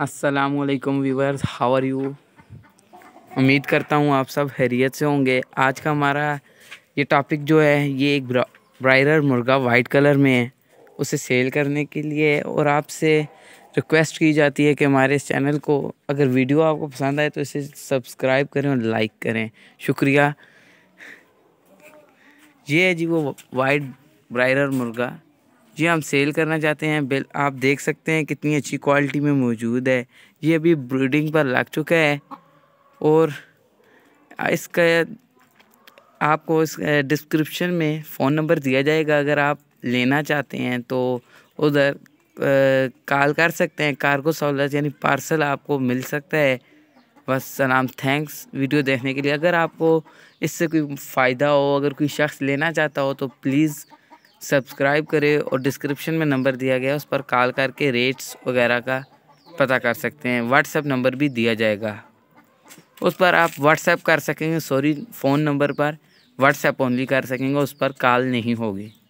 असलकम viewers how are you उम्मीद करता हूँ आप सब हैरियत से होंगे आज का हमारा ये टॉपिक जो है ये एक ब्राइडर मुर्गा वाइट कलर में है उसे सेल करने के लिए और आपसे रिक्वेस्ट की जाती है कि हमारे इस चैनल को अगर वीडियो आपको पसंद आए तो इसे सब्सक्राइब करें और लाइक करें शुक्रिया ये है जी वो वाइट ब्रायरर मुर्गा ये हम सेल करना चाहते हैं बिल आप देख सकते हैं कितनी अच्छी क्वालिटी में मौजूद है ये अभी ब्रीडिंग पर लग चुका है और इसका आपको इस डिस्क्रिप्शन में फ़ोन नंबर दिया जाएगा अगर आप लेना चाहते हैं तो उधर कॉल कर सकते हैं कार्गो सहूलत यानी पार्सल आपको मिल सकता है बस सलाम थैंक्स वीडियो देखने के लिए अगर आपको इससे कोई फ़ायदा हो अगर कोई शख्स लेना चाहता हो तो प्लीज़ सब्सक्राइब करें और डिस्क्रिप्शन में नंबर दिया गया उस पर कॉल करके रेट्स वगैरह का पता कर सकते हैं व्हाट्सएप नंबर भी दिया जाएगा उस पर आप व्हाट्सएप कर सकेंगे सॉरी फ़ोन नंबर पर व्हाट्सएप ओनली कर सकेंगे उस पर कॉल नहीं होगी